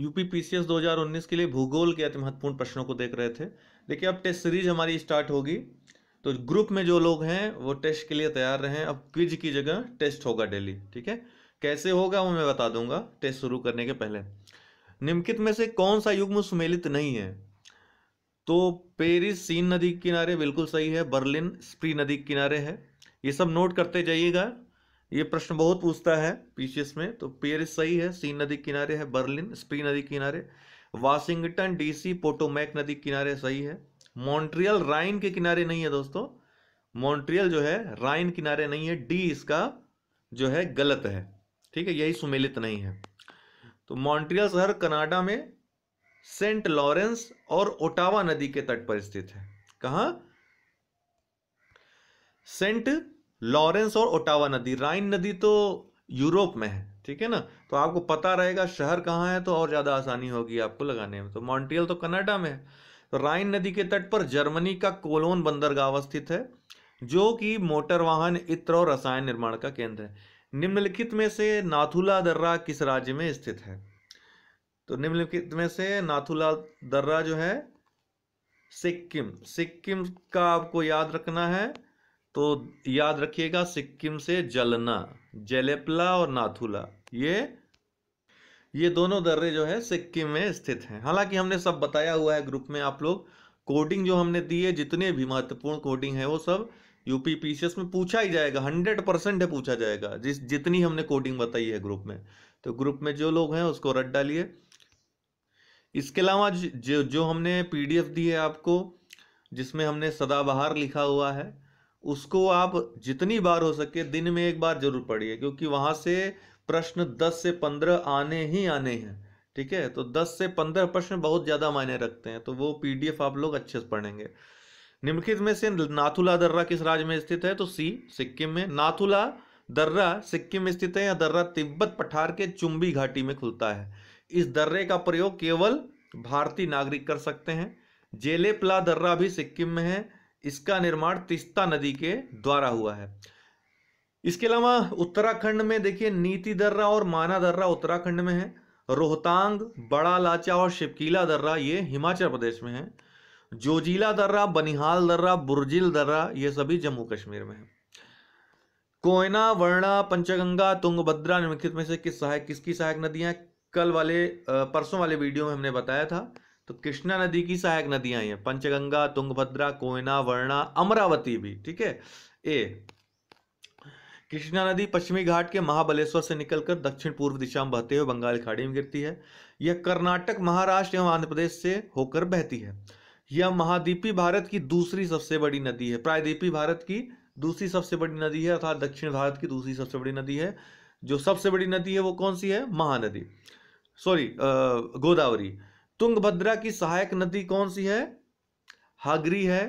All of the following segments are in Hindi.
यूपी पीसीएस 2019 के लिए भूगोल के अति महत्वपूर्ण प्रश्नों को देख रहे थे देखिए अब टेस्ट सीरीज हमारी स्टार्ट होगी तो ग्रुप में जो लोग हैं वो टेस्ट के लिए तैयार रहें अब क्विज की जगह टेस्ट होगा डेली ठीक है कैसे होगा वो मैं बता दूंगा टेस्ट शुरू करने के पहले निम्नलिखित में से कौन सा युग्म सुमेलित नहीं है तो पेरिस सीन नदी के किनारे बिल्कुल सही है बर्लिन स्प्री नदी के किनारे है ये सब नोट करते जाइएगा ये प्रश्न बहुत पूछता है पीसीएस में तो पेरिस सही है सीन नदी किनारे है बर्लिन स्प्री नदी किनारे वाशिंगटन डीसी पोटोमैक नदी किनारे सही है मॉन्ट्रियल राइन के किनारे नहीं है दोस्तों मॉन्ट्रियल जो है राइन किनारे नहीं है डी इसका जो है गलत है ठीक है यही सुमेलित नहीं है तो मॉन्ट्रियल शहर कनाडा में सेंट लॉरेंस और ओटावा नदी के तट पर स्थित है कहा सेंट लॉरेंस और ओटावा नदी राइन नदी तो यूरोप में है ठीक है ना तो आपको पता रहेगा शहर कहाँ है तो और ज़्यादा आसानी होगी आपको लगाने में तो मॉन्ट्रियल तो कनाडा में है तो राइन नदी के तट पर जर्मनी का कोलोन बंदरगाह स्थित है जो कि मोटर वाहन इत्र और रसायन निर्माण का केंद्र है निम्नलिखित में से नाथुला दर्रा किस राज्य में स्थित है तो निम्नलिखित में से नाथुला दर्रा जो है सिक्किम सिक्किम का आपको याद रखना है तो याद रखिएगा सिक्किम से जलना जेलेपला और नाथुला ये ये दोनों दर्रे जो है सिक्किम में स्थित हैं हालांकि हमने सब बताया हुआ है ग्रुप में आप लोग कोडिंग जो हमने दी है जितने भी महत्वपूर्ण कोडिंग है वो सब यूपी पीसीएस में पूछा ही जाएगा हंड्रेड परसेंट है पूछा जाएगा जिस जितनी हमने कोडिंग बताई है ग्रुप में तो ग्रुप में जो लोग हैं उसको रट डालिए इसके अलावा जो जो हमने पीडीएफ दी है आपको जिसमें हमने सदाबहार लिखा हुआ है उसको आप जितनी बार हो सके दिन में एक बार जरूर पढ़िए क्योंकि वहाँ से प्रश्न दस से पंद्रह आने ही आने हैं ठीक है तो दस से पंद्रह प्रश्न बहुत ज़्यादा मायने रखते हैं तो वो पीडीएफ आप लोग अच्छे से पढ़ेंगे निम्नलिखित में से नाथुला दर्रा किस राज्य में स्थित है तो सी सिक्किम में नाथुला दर्रा सिक्किम में स्थित है या दर्रा तिब्बत पठार के चुंबी घाटी में खुलता है इस दर्रे का प्रयोग केवल भारतीय नागरिक कर सकते हैं जेलेपला दर्रा भी सिक्किम में है इसका निर्माण तिस्ता नदी के द्वारा हुआ है इसके अलावा उत्तराखंड में देखिए नीति दर्रा और माना दर्रा उत्तराखंड में है रोहतांग बड़ा लाचा और शिपकीला दर्रा ये हिमाचल प्रदेश में है जोजीला दर्रा बनिहाल दर्रा बुरजिल दर्रा ये सभी जम्मू कश्मीर में है कोयना वर्णा पंचगंगा तुंगभद्रा निम्नलिखित में से किस सहायक किसकी सहायक नदियां कल वाले परसों वाले वीडियो में हमने बताया था तो कृष्णा नदी की सहायक नदियां हैं पंचगंगा तुंगभद्रा कोयना वर्णा अमरावती भी ठीक है ए कृष्णा नदी पश्चिमी घाट के महाबलेश्वर से निकलकर दक्षिण पूर्व दिशा में बहते हुए बंगाल खाड़ी में गिरती है यह कर्नाटक महाराष्ट्र एवं आंध्र प्रदेश से होकर बहती है यह महाद्वीपी भारत की दूसरी सबसे बड़ी नदी है प्रायद्वीपी भारत की दूसरी सबसे बड़ी नदी है अर्थात दक्षिण भारत की दूसरी सबसे बड़ी नदी है जो सबसे बड़ी नदी है वो कौन सी है महानदी सॉरी गोदावरी तुंगभद्रा की सहायक नदी कौन सी है हगरी है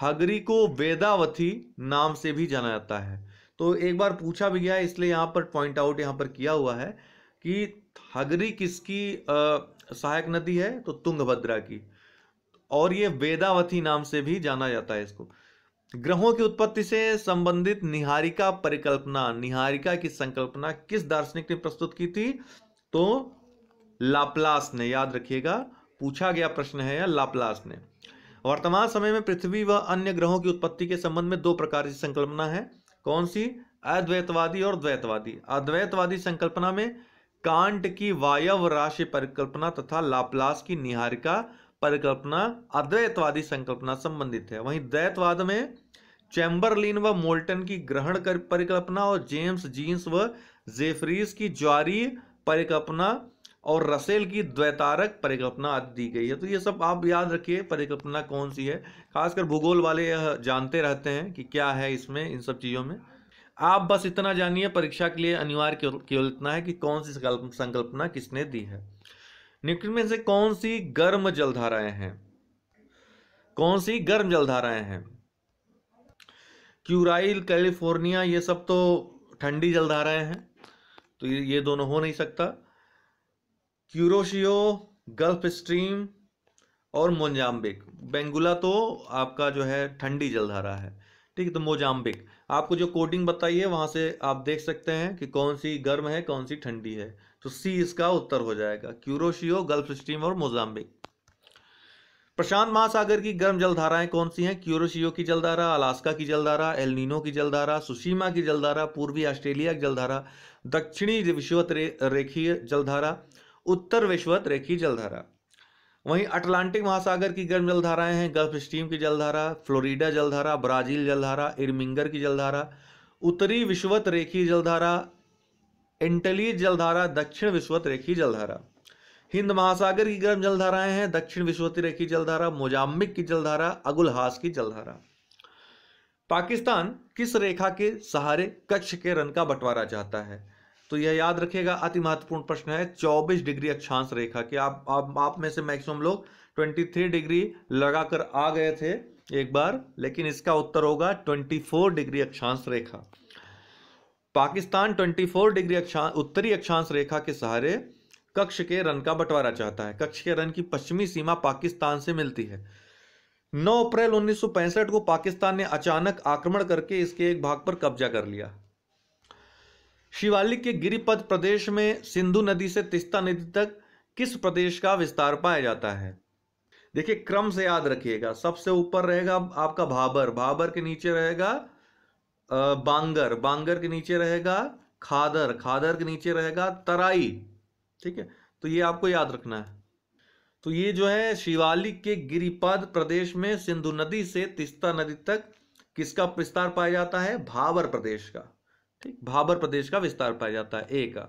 हगरी को वेदावती नाम से भी जाना जाता है तो एक बार पूछा भी गया इसलिए यहां पर पॉइंट आउट यहां पर किया हुआ है कि हगरी किसकी सहायक नदी है तो तुंगभद्रा की और ये वेदावती नाम से भी जाना जाता है इसको ग्रहों की उत्पत्ति से संबंधित निहारिका परिकल्पना निहारिका की संकल्पना किस दार्शनिक ने प्रस्तुत की थी तो लाप्लास ने याद रखिएगा पूछा गया प्रश्न है या लाप्लास ने वर्तमान समय में पृथ्वी व अन्य ग्रहों की उत्पत्ति के संबंध में दो प्रकार की संकल्पना है कौन सी अद्वैतवादी और द्वैतवादी अद्वैतवादी संकल्पना में कांट की वायव राशि परिकल्पना तथा लाप्लास की निहारिका परिकल्पना अद्वैतवादी संकल्पना संबंधित है वहीं द्वैतवाद में चैम्बरलिन व मोल्टन की ग्रहण परिकल्पना और जेम्स जीन्स व जेफरीज की ज्वारी परिकल्पना और रसेल की द्वैतारक परिकल्पना आदि दी गई है तो ये सब आप याद रखिए परिकल्पना कौन सी है खासकर भूगोल वाले यह जानते रहते हैं कि क्या है इसमें इन सब चीज़ों में आप बस इतना जानिए परीक्षा के लिए अनिवार्य केवल इतना है कि कौन सी संकल्पना किसने दी है निकट में से कौन सी गर्म जलधाराएं हैं कौन सी गर्म जलधाराएं हैं क्यूराइल कैलिफोर्निया ये सब तो ठंडी जलधाराएं हैं तो ये दोनों हो नहीं सकता क्यूरोशियो गल्फ स्ट्रीम और मोजाम्बिक बेंगुला तो आपका जो है ठंडी जलधारा है ठीक है तो मोजाम्बिक आपको जो कोडिंग बताई है से आप देख सकते हैं कि कौन सी गर्म है कौन सी ठंडी है तो सी इसका उत्तर हो जाएगा क्यूरोशियो गल्फ स्ट्रीम और मोजाम्बिक प्रशांत महासागर की गर्म जलधाराएं कौन सी हैं क्यूरोशियो की जलधारा अलास्का की जलधारा एलनिनो की जलधारा सुशीमा की जलधारा पूर्वी ऑस्ट्रेलिया की जलधारा दक्षिणी विश्व रे, रेखीय जलधारा उत्तर विश्वत रेखी जलधारा वहीं अटलांटिक महासागर की गर्म जलधाराएं हैं गल्फ स्ट्रीम की जलधारा फ्लोरिडा जलधारा ब्राजील जलधारा इरमिंगर की जलधारा उत्तरी विश्वत रेखी जलधारा इंटली जलधारा दक्षिण विश्वत रेखी जलधारा हिंद महासागर की गर्म जलधाराएं हैं दक्षिण विश्वत रेखी जलधारा मोजाम्बिक की जलधारा अगुलहास की जलधारा पाकिस्तान किस रेखा के सहारे कच्छ के रन का बंटवारा चाहता है तो यह याद रखिएगा अति महत्वपूर्ण प्रश्न है 24 डिग्री अक्षांश रेखा कि आप आप, आप में से मैक्सिमम लोग 23 डिग्री लगाकर आ गए थे एक बार लेकिन इसका उत्तर होगा 24 डिग्री अक्षांश रेखा पाकिस्तान 24 डिग्री अक्षांश उत्तरी अक्षांश रेखा के सहारे कक्ष के रन का बंटवारा चाहता है कक्ष के रन की पश्चिमी सीमा पाकिस्तान से मिलती है 9 अप्रैल 1965 को पाकिस्तान ने अचानक आक्रमण करके इसके एक भाग पर कब्जा कर लिया शिवालिक के गिरिपथ प्रदेश में सिंधु नदी से तिस्ता नदी तक किस प्रदेश का विस्तार पाया जाता है देखिए क्रम से याद रखिएगा सबसे ऊपर रहेगा आपका भाबर भाबर के नीचे रहेगा बांगर बांगर के नीचे रहेगा खादर खादर के नीचे रहेगा तराई ठीक है तो ये आपको याद रखना है तो ये जो है शिवालिक के गिरिपद प्रदेश में सिंधु नदी से तिस्ता नदी तक किसका विस्तार पाया जाता है भावर प्रदेश का ठीक भाबर प्रदेश का विस्तार पाया जाता है ए का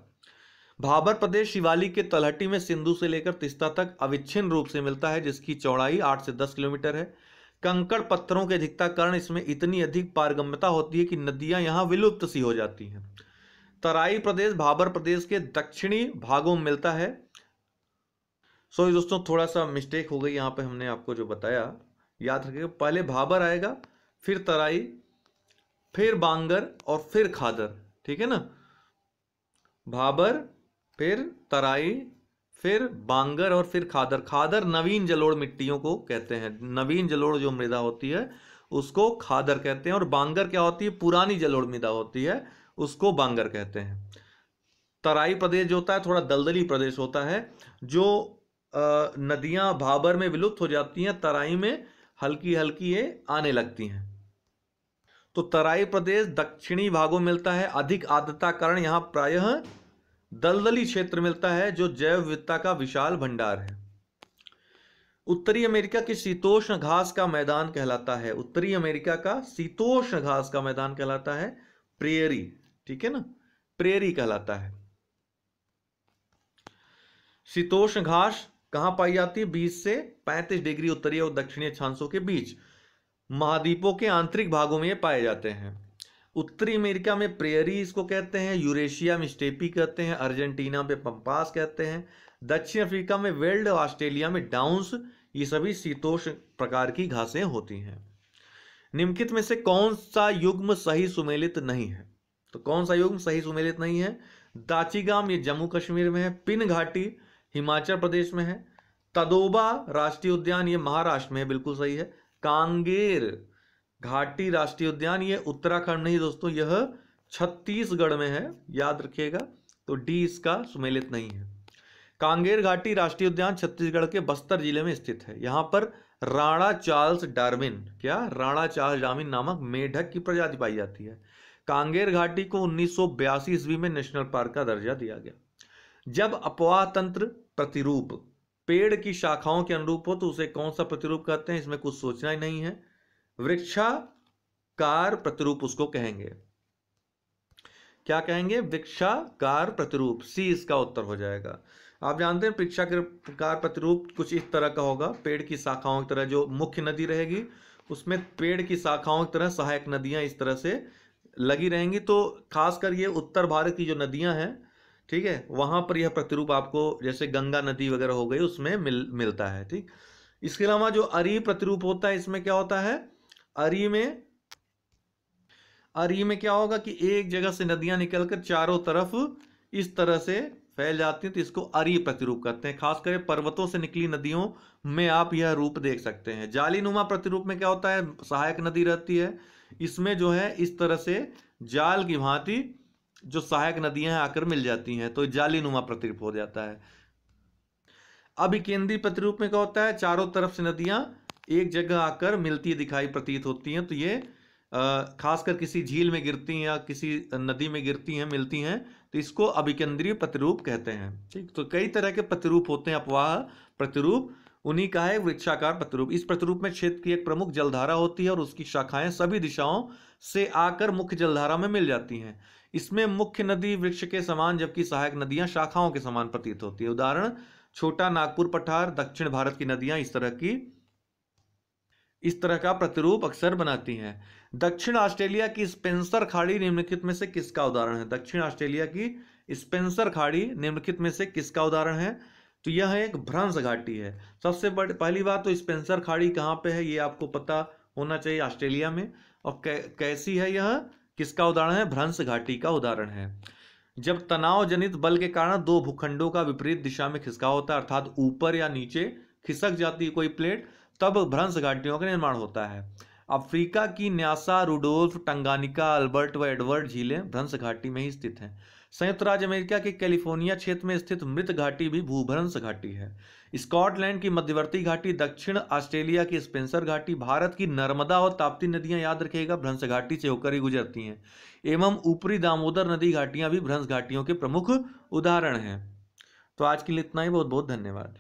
भाबर प्रदेश शिवालिक के तलहटी में सिंधु से लेकर तिस्ता तक अविच्छिन्न रूप से मिलता है जिसकी चौड़ाई आठ से दस किलोमीटर है कंकड़ पत्थरों के अधिकता कारण इसमें इतनी अधिक पारगम्यता होती है कि नदियां यहां विलुप्त सी हो जाती हैं तराई प्रदेश भाबर प्रदेश के दक्षिणी भागों में मिलता है सो so, दोस्तों थोड़ा सा मिस्टेक हो गई यहाँ पे हमने आपको जो बताया याद रखिएगा पहले भाबर आएगा फिर तराई फिर बांगर और फिर खादर ठीक है ना भाबर फिर तराई फिर बांगर और फिर खादर खादर नवीन जलोड़ मिट्टियों को कहते हैं नवीन जलोड़ जो मृदा होती है उसको खादर कहते हैं और बांगर क्या होती है पुरानी जलोड़ मृदा होती है उसको बांगर कहते हैं तराई प्रदेश जो होता है थोड़ा दलदली प्रदेश होता है जो नदियां भाबर में विलुप्त हो जाती हैं तराई में हल्की हल्की ये आने लगती हैं तो तराई प्रदेश दक्षिणी भागों मिलता है अधिक आद्रता कारण यहाँ प्रायः दलदली क्षेत्र मिलता है जो जैव विविधता का विशाल भंडार है उत्तरी अमेरिका के शीतोष्ण घास का मैदान कहलाता है उत्तरी अमेरिका का शीतोष्ण घास का मैदान कहलाता है प्रेरी ठीक है ना प्रेरी कहलाता है शीतोष्ण घास कहां पाई जाती है बीस से 35 डिग्री उत्तरी और दक्षिणी छांसों के बीच महाद्वीपों के आंतरिक भागों में पाए जाते हैं उत्तरी अमेरिका में प्रेयरी इसको कहते हैं यूरेशिया में स्टेपी कहते हैं अर्जेंटीना में पंपास कहते हैं दक्षिण अफ्रीका में वेल्ड ऑस्ट्रेलिया में डाउंस ये सभी शीतोष प्रकार की घासें होती हैं निम्नलिखित में से कौन सा युग्म सही सुमेलित नहीं है तो कौन सा युग्म सही सुमेलित नहीं है दाचीगाम ये जम्मू कश्मीर में है पिन घाटी हिमाचल प्रदेश में है तदोबा राष्ट्रीय उद्यान ये महाराष्ट्र में है बिल्कुल सही है कांगेर घाटी राष्ट्रीय उद्यान ये उत्तराखंड नहीं दोस्तों यह छत्तीसगढ़ में है याद रखिएगा तो डी इसका सुमेलित नहीं है कांगेर घाटी राष्ट्रीय उद्यान छत्तीसगढ़ के बस्तर जिले में स्थित है यहां पर राणा चार्ल्स डार्विन क्या राणा चार्ल्स डार्विन नामक मेढक की प्रजाति पाई जाती है कांगेर घाटी को उन्नीस सौ ईस्वी में नेशनल पार्क का दर्जा दिया गया जब अपवाह तंत्र प्रतिरूप पेड़ की शाखाओं के अनुरूप हो तो उसे कौन सा प्रतिरूप कहते हैं इसमें कुछ सोचना ही नहीं है वृक्षाकार प्रतिरूप उसको कहेंगे क्या कहेंगे वृक्षाकार प्रतिरूप सी इसका उत्तर हो जाएगा आप जानते हैं वृक्षाकार प्रतिरूप कुछ इस तरह का होगा पेड़ की शाखाओं की तरह जो मुख्य नदी रहेगी उसमें पेड़ की शाखाओं की तरह सहायक नदियां इस तरह से लगी रहेंगी तो खासकर ये उत्तर भारत की जो नदियां हैं ठीक है वहां पर यह प्रतिरूप आपको जैसे गंगा नदी वगैरह हो गई उसमें मिल मिलता है ठीक इसके अलावा जो अरी प्रतिरूप होता है इसमें क्या होता है अरी में अरी में क्या होगा कि एक जगह से नदियां निकलकर चारों तरफ इस तरह से फैल जाती हैं तो इसको अरी प्रतिरूप कहते हैं खासकर पर्वतों से निकली नदियों में आप यह रूप देख सकते हैं जाली नुमा प्रतिरूप में क्या होता है सहायक नदी रहती है इसमें जो है इस तरह से जाल की भांति जो सहायक नदियां आकर मिल जाती हैं तो जाली नुमा प्रतिरूप हो जाता है अभिकेंद्रीय प्रतिरूप में क्या होता है चारों तरफ से नदियां एक जगह आकर मिलती दिखाई प्रतीत होती हैं तो ये खासकर किसी झील में गिरती हैं या किसी नदी में गिरती हैं मिलती हैं तो इसको अभिकेंद्रीय प्रतिरूप कहते हैं ठीक तो कई तरह के प्रतिरूप होते हैं अपवाह प्रतिरूप उन्हीं का है वृक्षाकार प्रतिरूप इस प्रतिरूप में क्षेत्र की एक प्रमुख जलधारा होती है और उसकी शाखाएं सभी दिशाओं से आकर मुख्य जलधारा में मिल जाती हैं इसमें मुख्य नदी वृक्ष के समान जबकि सहायक नदियां शाखाओं के समान प्रतीत होती है उदाहरण छोटा नागपुर पठार दक्षिण भारत की नदियां इस तरह की इस तरह का प्रतिरूप अक्सर बनाती हैं दक्षिण ऑस्ट्रेलिया की स्पेंसर खाड़ी निम्नलिखित में से किसका उदाहरण है दक्षिण ऑस्ट्रेलिया की स्पेंसर खाड़ी निम्नलिखित में से किसका उदाहरण है तो यह एक भ्रंश घाटी है सबसे बड़ी पहली बात तो स्पेंसर खाड़ी कहाँ पे है ये आपको पता होना चाहिए ऑस्ट्रेलिया में और कै, कैसी है यह किसका उदाहरण है भ्रंश घाटी का उदाहरण है जब तनाव जनित बल के कारण दो भूखंडों का विपरीत दिशा में खिसका होता है अर्थात ऊपर या नीचे खिसक जाती है कोई प्लेट तब भ्रंश घाटियों का निर्माण होता है अफ्रीका की न्यासा रूडोल्फ टंगानिका अल्बर्ट व एडवर्ड झीलें भ्रंश घाटी में ही स्थित हैं संयुक्त राज्य अमेरिका के कैलिफोर्निया क्षेत्र में स्थित मृत घाटी भी भूभ्रंश घाटी है स्कॉटलैंड की मध्यवर्ती घाटी दक्षिण ऑस्ट्रेलिया की स्पेंसर घाटी भारत की नर्मदा और ताप्ती नदियां याद रखिएगा भ्रंश घाटी से होकर ही गुजरती हैं एवं ऊपरी दामोदर नदी घाटियां भी भ्रंश घाटियों के प्रमुख उदाहरण हैं तो आज के लिए इतना ही बहुत बहुत धन्यवाद